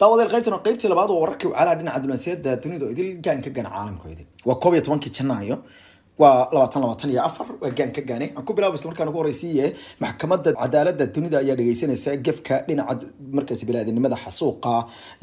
daawadeel qaybtan qaybtii labaad waa wararkii ucaalaa dhinaca dumaasiyada dunida gaanka gana caalamka idin waa koob iyo tobankii janaayo waa labaatan labaatan iyo afar waa gaan gaane aan ku bilaaba isla markaan ugu horeysiiye maxkamadda cadaaladda dunida ayaa dhegeysanaysa gefka dhinaca markaas bilaadinimada xasuuqa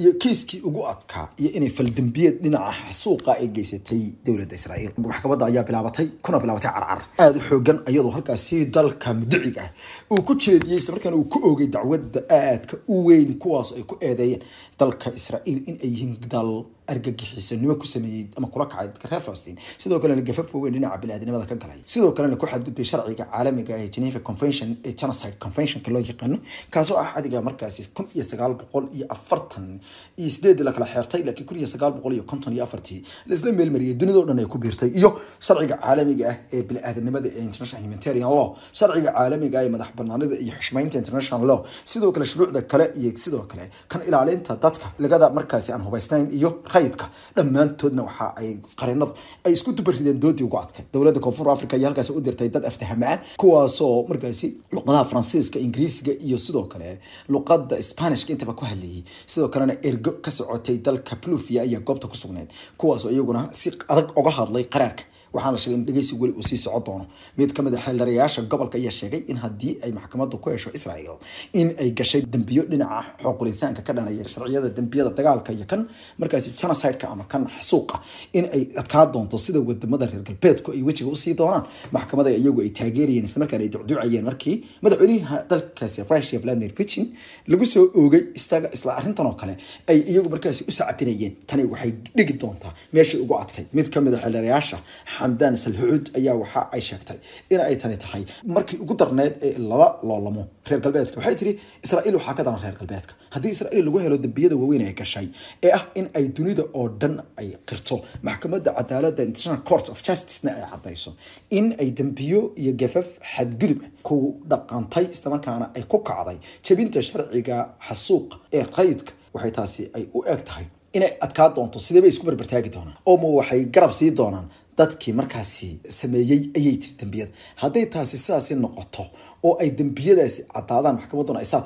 iyo kiiskii ugu adkaa iyo inay faldambiyeed dhinaca xasuuqa ay geysatay dowladda israa'iil maxkamadda ayaa bilaabatay kuna bilaabatay carcar aada u xoogan iyadoo halkaasi dalka muducig ah uu ku jeediyey islamarkaana uu ku ogay dacwadda aadka u weyn kuwaas ay ku eedeeyeen dalka israa'iil inay yihiin dal argagixisanimo ku sameeyey ama kula kacay dadka reer falastiin sidoo kalena gafaf waaweyn dhinaca biniaadnimada ka galay sidoo kalena ku xadgudbay sharciga caalamiga ah ee geneva convention ee genocide conventionka loo yaqaano kaasoo ah adiga markaasi kun iyo sagaal boqol iyo afartan iyo sideedii la kala xeertay laakiin kun iyo sagaal boqol iyo konton iyo afartii laisla meelmariyay dunida o dhan ay ku biirtay iyo sharciga caalamiga ah ee biniaadnimada ee international humanitarian law sharciga caalamiga ah ee madax banaanida iyo xushmeynta international law sidoo kale shuruucda kale iyo sidoo kale kan ilaalinta dadka lagada markaasi aan hubaysnayn iyo kaydka dhammaantoodna waxa ay qarinadu ay isku dubarideen doodii ugu adkay dowladda koonfur africa ayaa halkaasi u dirtay dad aftahama ah kuwaasoo markaasi luqadaha faransiiska ingiriisiga iyo sidoo kale luqada spanishka intaba ku hadlayay sidoo kalena ergo ka socotay dalka pluvia ayaa goobta ku sugneyd kuwaasoo iyaguna si adag oga hadlay qaraarka waxaana sheegay in dhegeysi weli uu sii socon doono mid ka mid a ah xeeldarayaasha gobolka ayaa sheegay in haddii ay maxkamaddu ku hesho israel in ay gashay dembiyo dhinaca xooqulisaanka ka dhanaya sharciyada dembiyada dagaalka iyo kan markaasi genocide ama kan xasuuqa in ay adkaa doonto sida wadamada reer galbeedku ay wejiga usii doonaan maxkamada iyagu ay taageerayeen islamarkaan ay ducduucayeen markii madaxweynaha dalkaasi russia vladimir putin lagu soo oogay istaga isla arrintan oo kale ay iyagu markaasi u sacabinayeen tani waxay dhigi doontaa meeshii ugu adkay mid ka mid a ah xeeldarayaasha xamdaan salhucuud ayaa waxa ay sheegtay in ay tani tahay markii ugu darneed ee laba loolamo reer galbeedka waxay tiri israiil waxaa ka daran reer galbeedka haddii israiil lagu helo dembiyada waaweyn ee gashay ee ah in ay dunida oo dhan ay qirto maxkamadda cadaaladda international court of justicena ay caddayso in ay dembiyo iyo gafaf xadgudub ku dhaqantay islamarkaana ay ku kacday jebinta sharciga xasuuqa ee qaydka waxay taasi ay u eg tahay inay adkaa doonto sidee bay isku barbartaagi doonaan oo ma waxay garab sii doonaan dadkii markaasi sameeyey ayay tiri dembiyada hadday taasi sidaasi noqoto oo ay dembiyadaasi caddaadaan maxkamadduna ay saa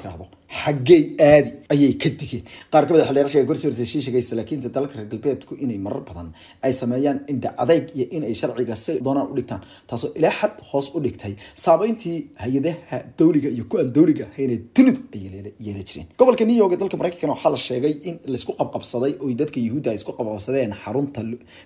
xaggey aadi ayay ka digeen qaar ka mid a ah xildhiyaasha gorsi horse sheegaysa laakiin dalalka reer galbeedku inay marar badan ay sameeyaan indha adayg iyo inay sharciga si doonaan u dhigtaan taasoo ilaa xad hoos u dhigtay saameyntii hay-adaha dowliga iyo ku-aan dowliga ahaynee dunidu ay yeela jireen gobolka new york ee dalka maraykankana waxaa la sheegay in laisku qabqabsaday oo dadka yuhuudda ay isku qabqabsadeen xarunta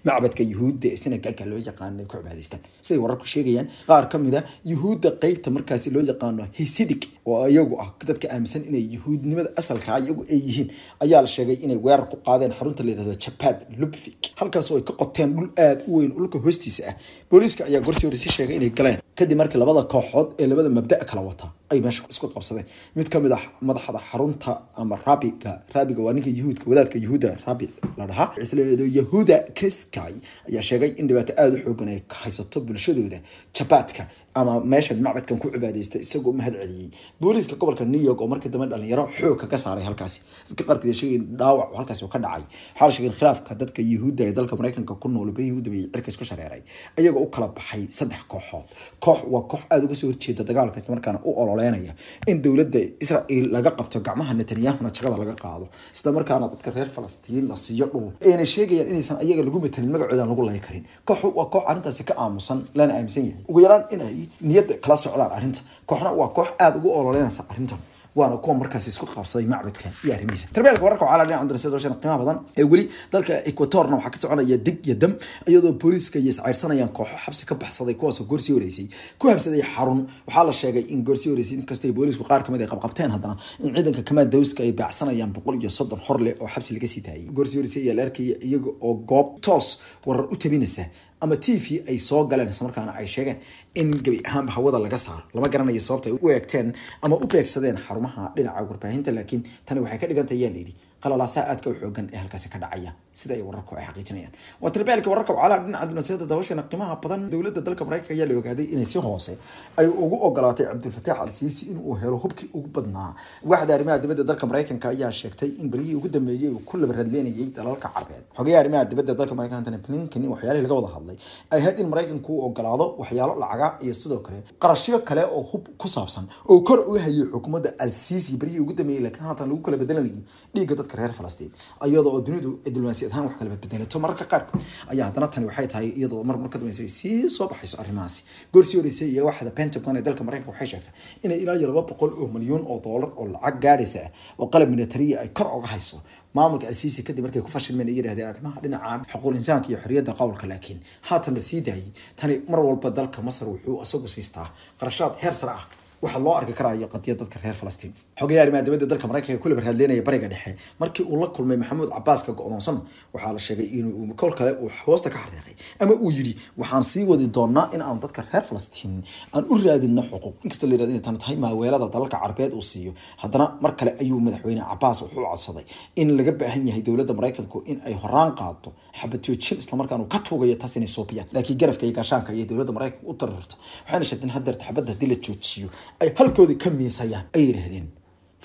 macbadka yuhuudda ee sinaga dhaqanka loo yaqaano ay ku cibaadaystaan siday wararku sheegayaan qaar ka mid a ah yuhuudda qeybta markaasi loo yaqaano hesidic oo iyagu ah dadka aaminsan inay yuhuudnimada asalkaa ah iyagu ay yihiin ayaa la sheegay inay weerar ku qaadeen xarunta la yidhahdo jabad lubvik halkaasoo ay ka qoteen dhul aada u weyn dhulka hoostiisa ah booliiska ayaa gorsii horeysi sheegay inay galeen kadib markii labada kooxood ee labada mabda' kala wataa ay meesha isku qabsadeen mid kamid ah madaxda xarunta ama rabiga rabiga waa ninka yuhuudka wadaadka yahuuda rabi la dhahaa isleedo yahuda kiskay ayaa sheegay in dhibaato aada u xoogan ay ka haysato bulshadooda jabaadka ama meeshan macbadkan ku cibaadeysta isagoo mahad celiyey booliiska gobolka new york oo markii dambe dhalinyaro xoog kaga saaray halkaasi dadka qaarkood dhaawac halkaasi ka dhacay waxaa la sheegeen khilaafka dadka yuhuudda ee dalka mareykanka ku nool beryahuudda bay cirka isku shareeray iyagoo u kala baxay saddex kooxood koox waa koox aada uga soo horjeeda dagaalka islamarkaana u ololeynaya in dowladda israel laga qabto gacmaha netanyahuna jagada laga qaado isla markaana dadka reer falastiin la siiyo dhul ayna sheegayaan inaysan iyaga lagu matalin magacoodan lagu lay karin koox waa koox arrintaasi ka aamusan lana aaminsan yahay ugu yaraan inay niyada kala socdaan arinta kooxna waa koox aada ugu ololeynaysa arintan waana kuwa markaas isku qabsaday macbadka iyo arrimihiisa tarbiyalka wararka waxaa la dhinaca dooshan qiimaha badan ee weli dalka equatorna waxaa ka soconaya dig iyo dam iyadoo booliiska iyo iscayrsanayaan kooxo xabsi ka baxsaday kuwaasoo goorsii horeysay ku hamsaday xarun waxaa la sheegay in goorsii horeysay inkastoo ay boolisku qaar kamid ay qabqabteen haddana in ciidanka kamaa ay baacsanayaan boqol iyo soddon hor oo xabsi laga sii daayay goorsii horeysay ayaa la iyaga oo goob toos warar u tabinaysa ama t v ay soo galeen islamarkaana ay sheegeen in gebi ahaanba hawada laga saaro lama garanayo sababta ay u eegteen ama u beegsadeen xarumaha dhinaca warbaahinta laakiin tani waxay ka dhigantayaa layidhi qalalaasaha aadka u xoogan ee halkaasi ka dhacaya sida ay wararku ay xaqiijinayaan waterbeelka wararka wacalaa dhinaca dibnasyada dabashana qiimaha badan dowladda dalka maraykanka ayaa la ogaaday inay si hoose ay ugu ogolaatay cabdulfataax al-siisi inuu helo hubkii ugu badnaa waaxda arrimaha dibadda dalka maraykanka ayaa sheegtay in berigii ugu dambeeyey uu ku labaradleynayay dalalka carabeed xogayaha arrimaha dibadda dalka maraykanka antony blinken waxyaalihii laga wada hadlay ay had in maraykanku u ogolaado waxyaalo lacaga iyo sidoo kale qarashyo kale oo hub ku saabsan oo kor uga hayay xukuumadda al-siisi berigii ugu dambeeyey laakiin haatan lagu kala bedelanayay dhiigga dadka dadka reer falastiin iyadoo oo dunidu diblomaasi ahaan wax kala badbedelato mararka qaarkood ayaa haddana tani waxay tahay iyadoo mar marka sii soo baxayso arrimahaasi goorsi horeysay iyo waxda pentagon ee dalka maraykanka waxay sheegtay inay ilaa iyo laba boqol oo milyuun oo doolar oo lacag gaadhaysa ah oo qalab militariya ay kor oga hayso maamulka alsiisi kadib markay ku fashilmeen ay yidhahdeen arrimaha dhinaca xuquuq insaanka iyo xorriyadda qowlka laakiin haatan la sii daayay tani mar walba dalka masar wuxuu isagu siistaa qarashaad heer sare ah waxaa loo arki karaayo qadiya dadka reer falastiin xogayaal maadamada dalka maraykanka kulaba raadleynaya bariga dhexe markii uu la kulmay maxamuud cabaaska go-doonsan waxaa la sheegay in kol kale uu hoosta ka xariiqay ama uu yidhi waxaan sii wadi doonaa in aan dadka reer falastiin aan u raadino xuquuq inkastoo la yirahdo inay tan tahay maaweelada dalalka carabeed uu siiyo haddana mar kale ayuu madaxweyne cabaas wuxuu codsaday in laga baahan yahay dowladda maraykanku in ay horaan qaato xabajoojin islamarkaanu ka tuugayo taas inay soobiyaan laakiin garafka iyo gaashaanka iyo dowladda maraykanka u tararta waxayna sheegteen haddeer xabadda haddii la joojiyo ay halkoodii ka miisayaan ay yidhaahdeen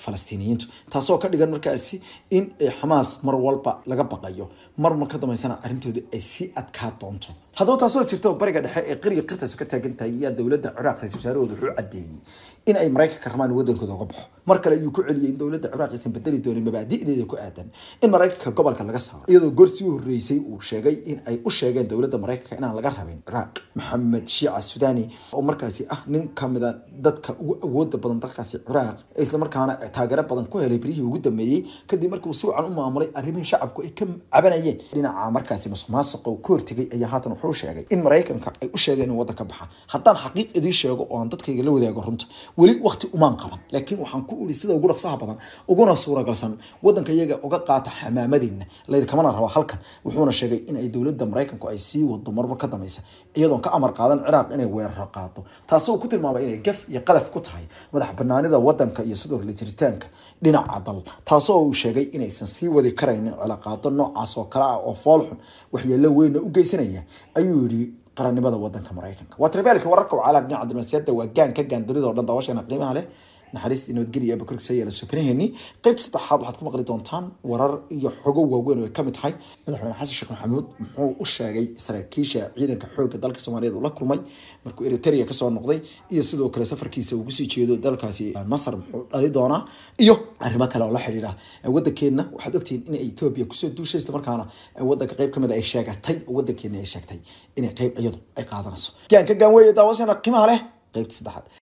falastiiniyiintu taasoo ka dhigan markaasi in eh, xamaas mar walba laga baqayo mar ka dambeysana arrintoodu ay sii adkaa doonto haddaba taasoo jirto bariga dhexe ee qariga qirtaas ka taagantahay ayaa dowladda ciraaq ra-isul wasaarahooda wuxuu caddeeyey in ay maraykanka rabaan waddankooda uga baxo mar kale ayuu ku celiyay in dowladda ciraaq aysan bedeli doonin mabaadi'deeda ku aadan in maraykanka gobolka laga saaro iyadoo gorsii u horreysay uu sheegay in ay u sheegeen dowladda maraykanka inaan laga rabin ciraaq maxamed shiica sudaani oo markaasi ah nin kamida ah dadka ugu awooda badan dalkaasi ciraaq islamarkaana taageero badan ku helay bilihii ugu dambeeyey kadib markii uu suucan u maamulay arrimihii shacabku ay ka cabanayeen dhinaca markaasi musuq maasuqo ku hortegay ayaa haatan wuxuu sheegay in maraykanka ay u sheegeen in waddan ka baxaan haddaan xaqiiq idii sheego oo aan dadkayga la wadaago runta weli waqti umaan qaban laakiin waxaan ku ku idhi sida ugu dhaqsaha badan uguna suuragalsan wadanka iyaga uga qaata xamaamadeenna laydkamana raba halkan wuxuuna sheegay in ay maraykanku ay sii wado marmar ka dambaysa iyadoon ka amar qaadan ciraaq inay weeraro qaado taasoo ku tilmaamay inay gaf iyo qadaf ku tahay madax banaanida wadanka iyo sidoo kale jiritaanka dhinaca dal taasoo uu sheegay inaysan sii wadi karaynin ciloqaado noocaas oo kale ah oo foolxun waxyeello weyna u geysanaya ayuu yidhi qarannimada wadanka maraykanka waa tarbaalka wararka wacaalaa dhinaca dibnaasiyadda waa gaan ka gaandunida dhan daawashana qiimaha leh naxariista nabadgeliya bakorkisa yeela suubkanaheennii qaybta saddexaad waxaad ku maqli doontaan warar iyo xogo waaweyn oo ka mid tahay madaxweyne xasan sheekh maxamuud muxuu u sheegay saraakiisha ciidanka xoogga dalka soomaaliyeed uu la kulmay markuu eriteria kasoo noqday iyo sidoo kale safarkiisa uu kusii jeedo dalkaasi masar muxuu dhali doonaa iyo arrimo kale oo la xidhiidha waddankeenna waxaad ogtihiin in etoobiya kusoo duushaysta markaana waddanka qayb kamid ah ay sheegatay waddankeenna ay sheegtay inay qayb iyadu ay qaadanayso gaan gaanweeye daawasana qiimaha leh qaybta saddexaad